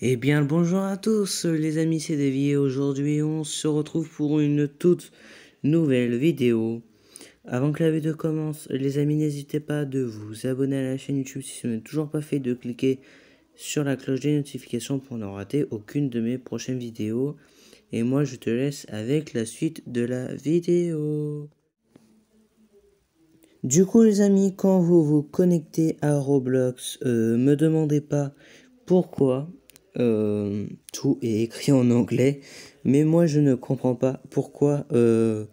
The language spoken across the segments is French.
Eh bien bonjour à tous les amis, c'est et Aujourd'hui on se retrouve pour une toute nouvelle vidéo. Avant que la vidéo commence, les amis n'hésitez pas de vous abonner à la chaîne YouTube si ce n'est toujours pas fait, de cliquer sur la cloche des notifications pour ne rater aucune de mes prochaines vidéos. Et moi je te laisse avec la suite de la vidéo. Du coup les amis, quand vous vous connectez à Roblox, euh, me demandez pas pourquoi euh, tout est écrit en anglais, mais moi je ne comprends pas pourquoi euh,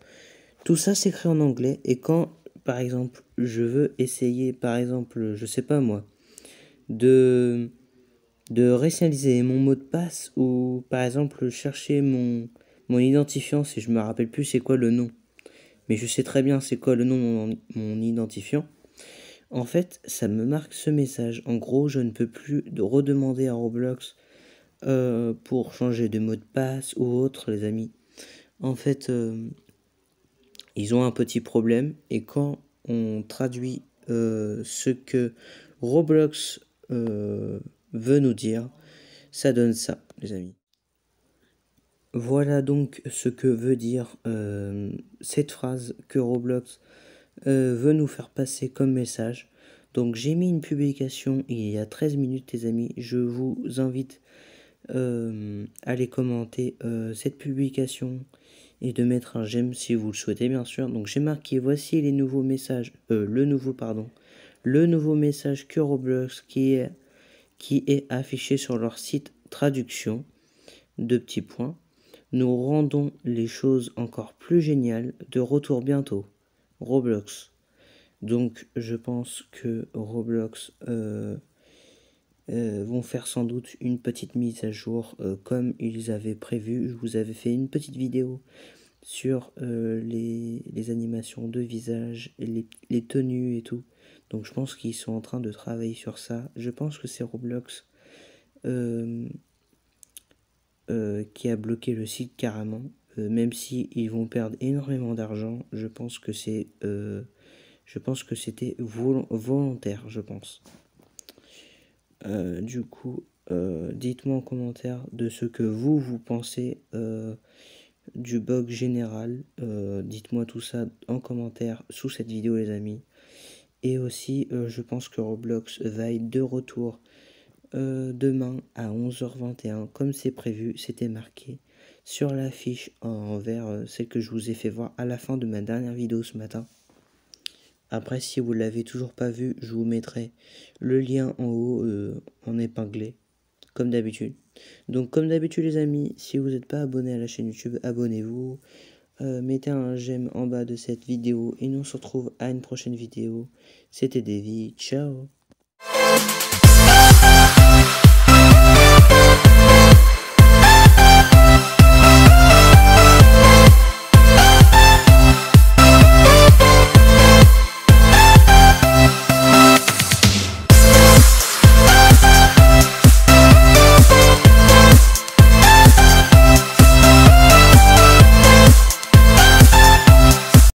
tout ça s'écrit en anglais et quand par exemple je veux essayer par exemple je sais pas moi de de mon mot de passe ou par exemple chercher mon identifiant si je me rappelle plus c'est quoi le nom mais je sais très bien c'est quoi le nom mon, mon identifiant en fait, ça me marque ce message. En gros, je ne peux plus de redemander à Roblox euh, pour changer de mot de passe ou autre, les amis. En fait, euh, ils ont un petit problème et quand on traduit euh, ce que Roblox veut nous dire, ça donne ça, les amis. Voilà donc ce que veut dire cette phrase que Roblox veut nous faire passer comme message. Donc j'ai mis une publication il y a 13 minutes les amis, je vous invite euh, allez commenter euh, cette publication et de mettre un j'aime si vous le souhaitez bien sûr. Donc j'ai marqué voici les nouveaux messages, euh, le nouveau pardon, le nouveau message que Roblox qui est, qui est affiché sur leur site traduction. Deux petits points. Nous rendons les choses encore plus géniales. De retour bientôt. Roblox. Donc je pense que Roblox euh, euh, vont faire sans doute une petite mise à jour euh, comme ils avaient prévu. Je vous avais fait une petite vidéo sur euh, les, animations de visage, et les, les tenues et tout. Donc je pense qu'ils sont en train de travailler sur ça. Je pense que c'est Roblox qui a bloqué le site carrément. même si ils vont perdre énormément d'argent, je pense que c'est je pense que c'était volontaire, je pense. Euh, du coup, euh, dites-moi en commentaire de ce que vous, vous pensez euh, du bug général. dites-moi tout ça en commentaire sous cette vidéo, les amis. Et aussi, je pense que Roblox va être de retour demain à 11h21, comme c'est prévu, c'était marqué sur l'affiche en vert, celle que je vous ai fait voir à la fin de ma dernière vidéo ce matin. Après, si vous ne l'avez toujours pas vu, je vous mettrai le lien en haut euh, en épinglé, comme d'habitude. Donc, comme d'habitude, les amis, si vous n'êtes pas abonné à la chaîne YouTube, abonnez-vous. Euh, mettez un j'aime en bas de cette vidéo et nous on se retrouve à une prochaine vidéo. C'était Davy, ciao